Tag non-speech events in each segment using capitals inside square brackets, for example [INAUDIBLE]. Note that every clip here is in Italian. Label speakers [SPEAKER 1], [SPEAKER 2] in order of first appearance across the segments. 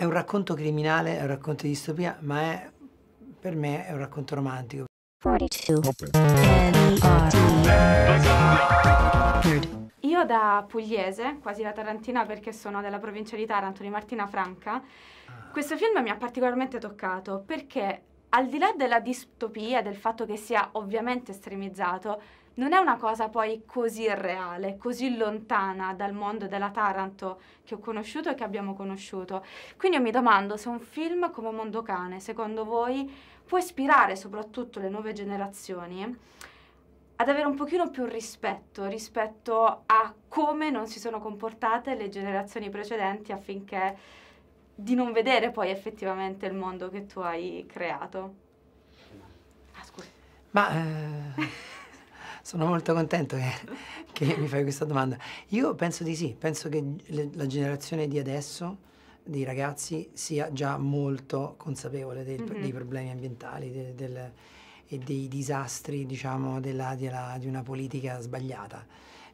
[SPEAKER 1] È un racconto criminale, è un racconto di distopia, ma è, per me è un racconto romantico.
[SPEAKER 2] 42. Io da pugliese, quasi da tarantina perché sono della provincia di Taranto, di Martina Franca, ah. questo film mi ha particolarmente toccato perché al di là della distopia, del fatto che sia ovviamente estremizzato, non è una cosa poi così reale, così lontana dal mondo della Taranto che ho conosciuto e che abbiamo conosciuto. Quindi io mi domando se un film come Mondo Cane, secondo voi, può ispirare soprattutto le nuove generazioni ad avere un pochino più rispetto rispetto a come non si sono comportate le generazioni precedenti affinché di non vedere poi effettivamente il mondo che tu hai creato.
[SPEAKER 1] Ah, scusa. Ma eh, sono molto contento che, che, mi fai questa domanda. Io penso di sì, penso che le, la generazione di adesso, dei ragazzi, sia già molto consapevole del, mm-hmm. dei problemi ambientali del, del, e dei disastri, diciamo, della, della, di una politica sbagliata.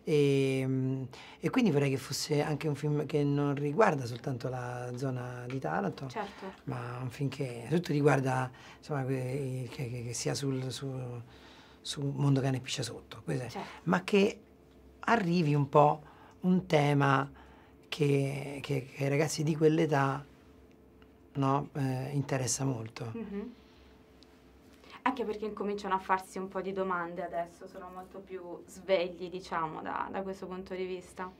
[SPEAKER 1] E, ehm, e, quindi vorrei che fosse anche un film che non riguarda soltanto la zona di Taranto, certo. ma un film che tutto riguarda, insomma, che, che, che sia sul, sul, sul, mondo cane piscia sotto, certo. ma che arrivi un po' un tema che, che ai ragazzi di quell'età no, eh, interessa molto. Mm
[SPEAKER 2] -hmm anche perché cominciano a farsi un po' di domande adesso, sono molto più svegli, diciamo, da, da questo punto di vista.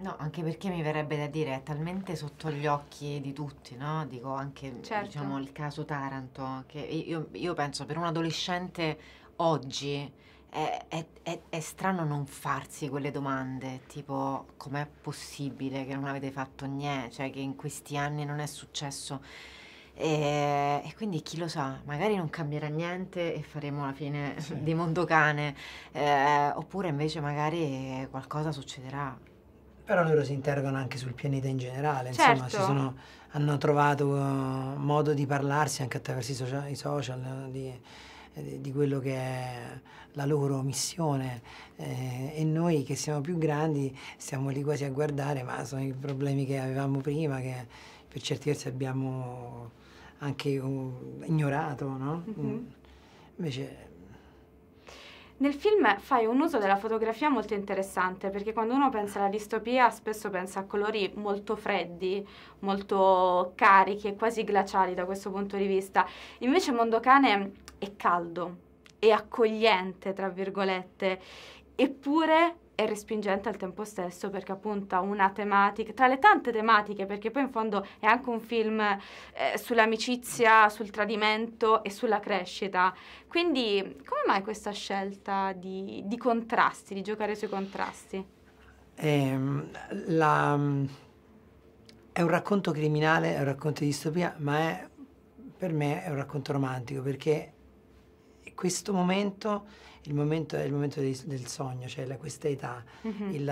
[SPEAKER 3] No, anche perché mi verrebbe da dire, è talmente sotto gli occhi di tutti, no? Dico anche certo. diciamo, il caso Taranto, che io, io, penso per un adolescente oggi è, è, è, è strano non farsi quelle domande, tipo com'è possibile che non avete fatto niente, cioè che in questi anni non è successo e, e, quindi chi lo sa, magari non cambierà niente e faremo la fine sì. [LAUGHS] di Mondocane, eh, oppure invece magari qualcosa succederà.
[SPEAKER 1] Però loro si interrogano anche sul pianeta in generale, certo. insomma, sono, hanno trovato eh, modo di parlarsi anche attraverso i social, i social eh, eh, di, di quello che è la loro missione eh, e noi che siamo più grandi stiamo lì quasi a guardare, ma sono i problemi che avevamo prima che per certi versi abbiamo anche uh, ignorato, no? Mm-hmm. Mm. Invece...
[SPEAKER 2] Nel film fai un uso della fotografia molto interessante perché quando uno pensa alla distopia spesso pensa a colori molto freddi, molto carichi e quasi glaciali da questo punto di vista. Invece Mondo Cane è caldo, è accogliente, tra virgolette, eppure è respingente al tempo stesso perché appunto una tematica, tra le tante tematiche, perché poi in fondo è anche un film eh, sull'amicizia, sul tradimento e sulla crescita. Quindi come mai questa scelta di, di contrasti, di giocare sui contrasti?
[SPEAKER 1] Eh, la, mm, è un racconto criminale, è un racconto di distopia, ma è, per me è un racconto romantico perché questo momento il momento, il momento del, del sogno, cioè la, questa età. Mm-hmm. Il,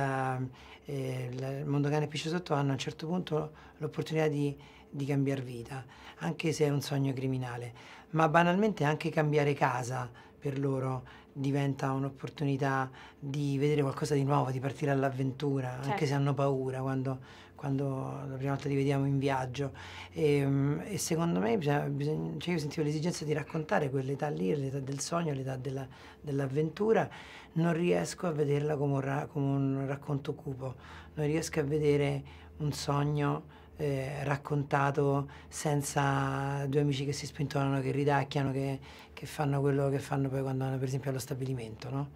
[SPEAKER 1] eh, il, mondo cane e pesce sotto hanno a un certo punto l'opportunità di, di cambiare vita, anche se è un sogno criminale. Ma banalmente anche cambiare casa per loro diventa un'opportunità di vedere qualcosa di nuovo, di partire all'avventura, certo. anche se hanno paura quando, quando, la prima volta li vediamo in viaggio. E, ehm, e secondo me bisogna, bisogna, cioè io sentivo l'esigenza di raccontare quell'età lì, l'età del sogno, l'età della, della un'avventura, non riesco a vederla come un, ra come un racconto cupo, non riesco a vedere un sogno eh, raccontato senza due amici che si spintonano, che ridacchiano, che, che, fanno quello che fanno poi quando vanno per esempio allo stabilimento, no?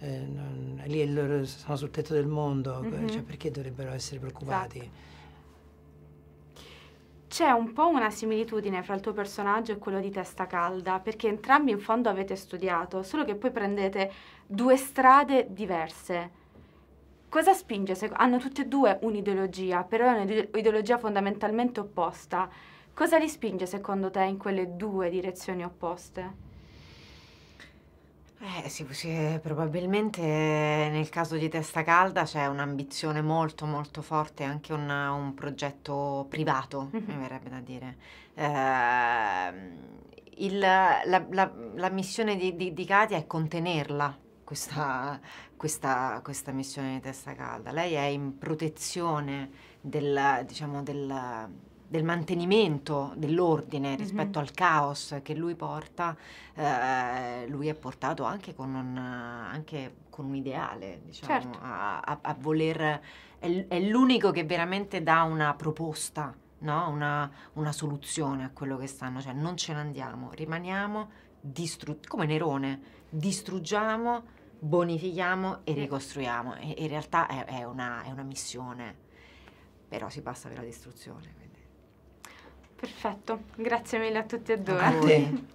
[SPEAKER 1] eh, non, lì loro sono sul tetto del mondo, mm -hmm. cioè perché dovrebbero essere preoccupati?
[SPEAKER 2] Esatto. C'è un po' una similitudine fra il tuo personaggio e quello di Testa Calda, perché entrambi in fondo avete studiato, solo che poi prendete due strade diverse. Cosa spinge? Hanno tutte e due un'ideologia, però è un'ideologia fondamentalmente opposta. Cosa li spinge secondo te in quelle due direzioni opposte?
[SPEAKER 3] Eh sì, sì, eh, probabilmente nel caso di Testa Calda c'è un'ambizione molto molto forte, anche un, un progetto privato, mi verrebbe da dire. Eh, il, la, la, la, missione di, di, di, Katia è contenerla, questa, questa, questa, missione di Testa Calda. Lei è in protezione del, diciamo, del del mantenimento dell'ordine mhm. rispetto mm -hmm. al caos che lui porta, eh, lui è portato anche con un, anche con un ideale, diciamo, certo. a, a, a, voler, è, è l'unico che veramente dà una proposta. No? Una, una, soluzione a quello che stanno, cioè non ce ne andiamo, rimaniamo come Nerone, distruggiamo, bonifichiamo e ricostruiamo. E, in realtà è, è, una, è una, missione, però si passa per la distruzione. Quindi.
[SPEAKER 2] Perfetto, grazie mille a tutti e due. A te.